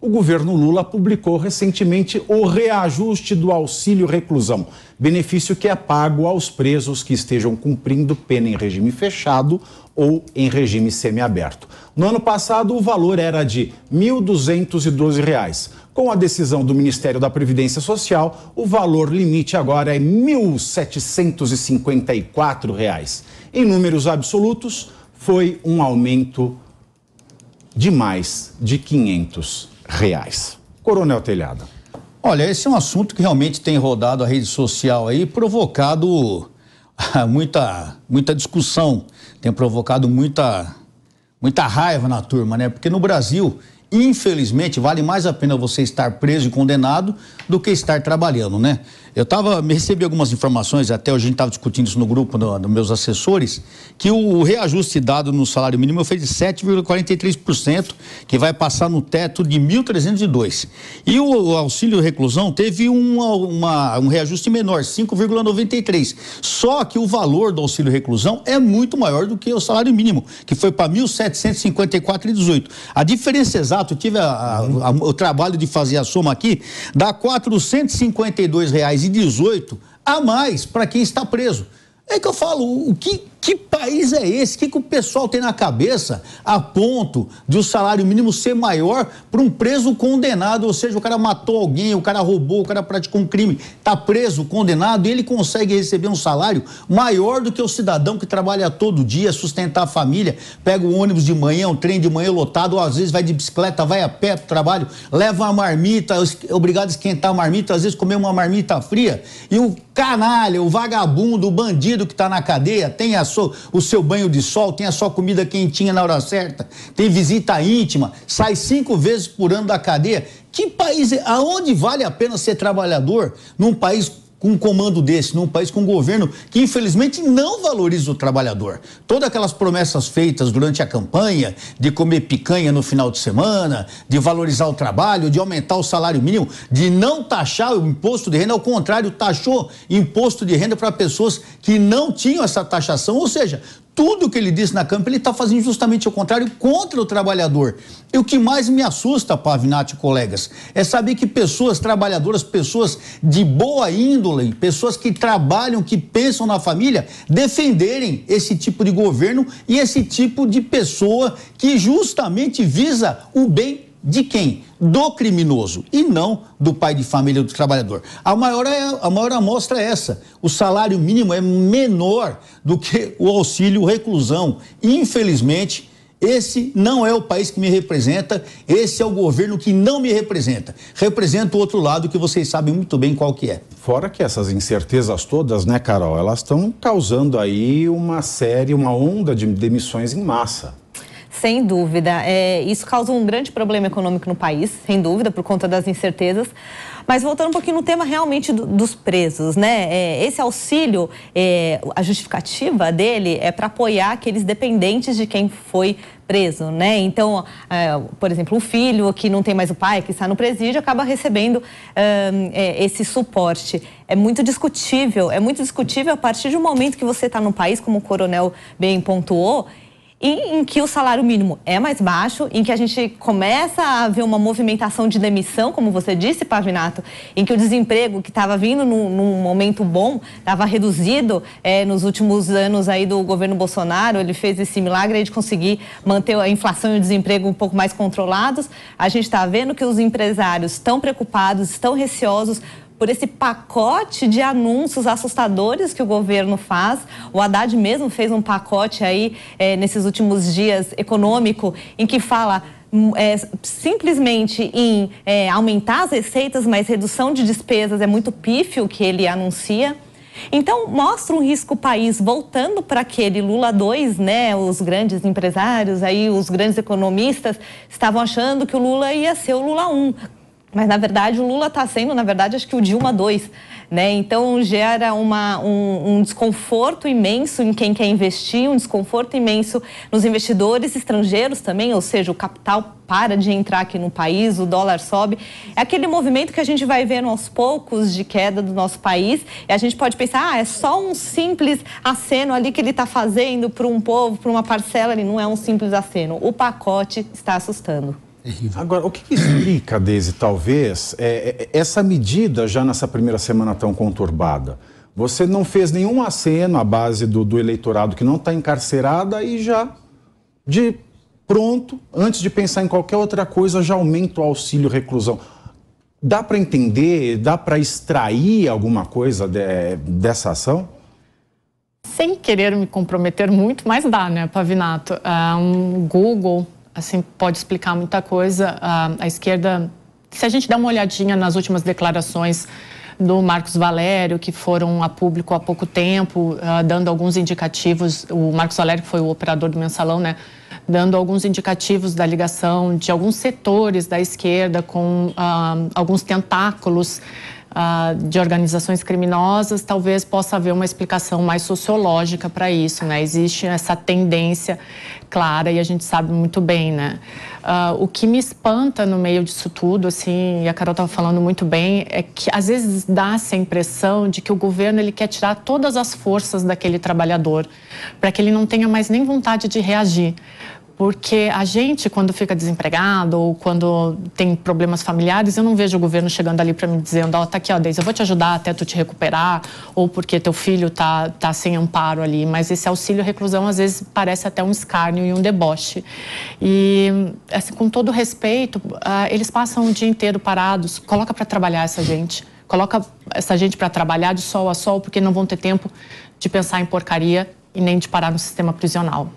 O governo Lula publicou recentemente o reajuste do auxílio reclusão, benefício que é pago aos presos que estejam cumprindo pena em regime fechado ou em regime semiaberto. No ano passado, o valor era de R$ 1.212. Com a decisão do Ministério da Previdência Social, o valor limite agora é R$ 1.754. Em números absolutos, foi um aumento de mais de 500 reais. Coronel Telhada. Olha, esse é um assunto que realmente tem rodado a rede social aí, provocado ah, muita, muita discussão, tem provocado muita, muita raiva na turma, né? Porque no Brasil, infelizmente, vale mais a pena você estar preso e condenado do que estar trabalhando, né? Eu tava, recebi algumas informações, até hoje a gente estava discutindo isso no grupo dos no, meus assessores, que o, reajuste dado no salário mínimo foi de 7,43%, que vai passar no teto de 1.302. E o, auxílio reclusão teve uma, uma, um reajuste menor, 5,93%. Só que o valor do auxílio reclusão é muito maior do que o salário mínimo, que foi para 1.754,18. A diferença exata, eu tive a, a, a, o trabalho de fazer a soma aqui, dá R$ 452,00 de 18 a mais para quem está preso. É que eu falo, o que que país é esse? O que, que o pessoal tem na cabeça a ponto de o salário mínimo ser maior para um preso condenado? Ou seja, o cara matou alguém, o cara roubou, o cara praticou um crime, está preso, condenado, e ele consegue receber um salário maior do que o cidadão que trabalha todo dia, sustentar a família, pega o ônibus de manhã, o trem de manhã lotado, ou às vezes vai de bicicleta, vai a pé para o trabalho, leva uma marmita, é obrigado a esquentar a marmita, às vezes comer uma marmita fria, e o canalha, o vagabundo, o bandido que está na cadeia tem as o seu banho de sol, tem a sua comida quentinha na hora certa, tem visita íntima, sai cinco vezes por ano da cadeia. Que país, aonde vale a pena ser trabalhador num país com um comando desse, num país com um governo que infelizmente não valoriza o trabalhador. Todas aquelas promessas feitas durante a campanha de comer picanha no final de semana, de valorizar o trabalho, de aumentar o salário mínimo, de não taxar o imposto de renda, ao contrário, taxou imposto de renda para pessoas que não tinham essa taxação, ou seja, tudo que ele disse na Câmara, ele está fazendo justamente o contrário contra o trabalhador. E o que mais me assusta, Pavinati e colegas, é saber que pessoas trabalhadoras, pessoas de boa índole, pessoas que trabalham, que pensam na família, defenderem esse tipo de governo e esse tipo de pessoa que justamente visa o bem de quem? Do criminoso e não do pai de família do trabalhador. A maior, é, a maior amostra é essa. O salário mínimo é menor do que o auxílio reclusão. Infelizmente, esse não é o país que me representa, esse é o governo que não me representa. Representa o outro lado que vocês sabem muito bem qual que é. Fora que essas incertezas todas, né, Carol, elas estão causando aí uma série, uma onda de demissões em massa. Sem dúvida. É, isso causa um grande problema econômico no país, sem dúvida, por conta das incertezas. Mas voltando um pouquinho no tema realmente do, dos presos, né? É, esse auxílio, é, a justificativa dele é para apoiar aqueles dependentes de quem foi preso, né? Então, é, por exemplo, o filho que não tem mais o pai, que está no presídio, acaba recebendo é, esse suporte. É muito discutível, é muito discutível a partir do momento que você está no país, como o coronel bem pontuou, em, em, que o salário mínimo é mais baixo, em que a gente começa a ver uma movimentação de demissão, como você disse, Pavinato, em que o desemprego que estava vindo num, num, momento bom, estava reduzido é, nos últimos anos aí do governo Bolsonaro, ele fez esse milagre de conseguir manter a inflação e o desemprego um pouco mais controlados. A gente está vendo que os empresários estão preocupados, estão receosos por esse pacote de anúncios assustadores que o governo faz. O Haddad mesmo fez um pacote aí é, nesses últimos dias econômico em que fala hum, é, simplesmente em é, aumentar as receitas, mas redução de despesas é muito pífio que ele anuncia. Então, mostra um risco o país voltando para aquele Lula 2, né? Os grandes empresários aí, os grandes economistas estavam achando que o Lula ia ser o Lula 1. Mas, na verdade, o Lula está sendo, na verdade, acho que o Dilma 2. Né? Então, gera uma, um, um, desconforto imenso em quem quer investir, um desconforto imenso nos investidores estrangeiros também, ou seja, o capital para de entrar aqui no país, o dólar sobe. É aquele movimento que a gente vai vendo aos poucos de queda do nosso país e a gente pode pensar, ah, é só um simples aceno ali que ele está fazendo para um povo, para uma parcela, ali, não é um simples aceno. O pacote está assustando terrível. Agora, o que explica, Deise, talvez, é, é, essa medida já nessa primeira semana tão conturbada? Você não fez nenhum aceno à base do, do eleitorado que não está encarcerada e já, de pronto, antes de pensar em qualquer outra coisa, já aumenta o auxílio reclusão. Dá para entender, dá para extrair alguma coisa de, dessa ação? Sem querer me comprometer muito, mas dá, né, Pavinato? Ah, um Google assim pode explicar muita coisa. A, a esquerda, se a gente dá uma olhadinha nas últimas declarações do Marcos Valério, que foram a público há pouco tempo, uh, dando alguns indicativos. O Marcos Valério, que foi o operador do mensalão, né? Dando alguns indicativos da ligação de alguns setores da esquerda com uh, alguns tentáculos ah, de organizações criminosas, talvez possa haver uma explicação mais sociológica para isso, né? Existe essa tendência clara e a gente sabe muito bem, né? Uh, o que me espanta no meio disso tudo, assim, e a Carol estava falando muito bem, é que às vezes dá-se a impressão de que o governo ele quer tirar todas as forças daquele trabalhador, para que ele não tenha mais nem vontade de reagir, porque a gente, quando fica desempregado ou quando tem problemas familiares, eu não vejo o governo chegando ali para me dizendo, ó, oh, tá aqui, ó, Deise, eu vou te ajudar até tu te recuperar, ou porque teu filho tá, tá sem amparo ali. Mas esse auxílio reclusão, às vezes, parece até um escárnio e um deboche. E, assim, com todo respeito, ah, eles passam o dia inteiro parados, coloca para trabalhar essa gente. Coloca essa gente para trabalhar de sol a sol, porque não vão ter tempo de pensar em porcaria e nem de parar no sistema prisional.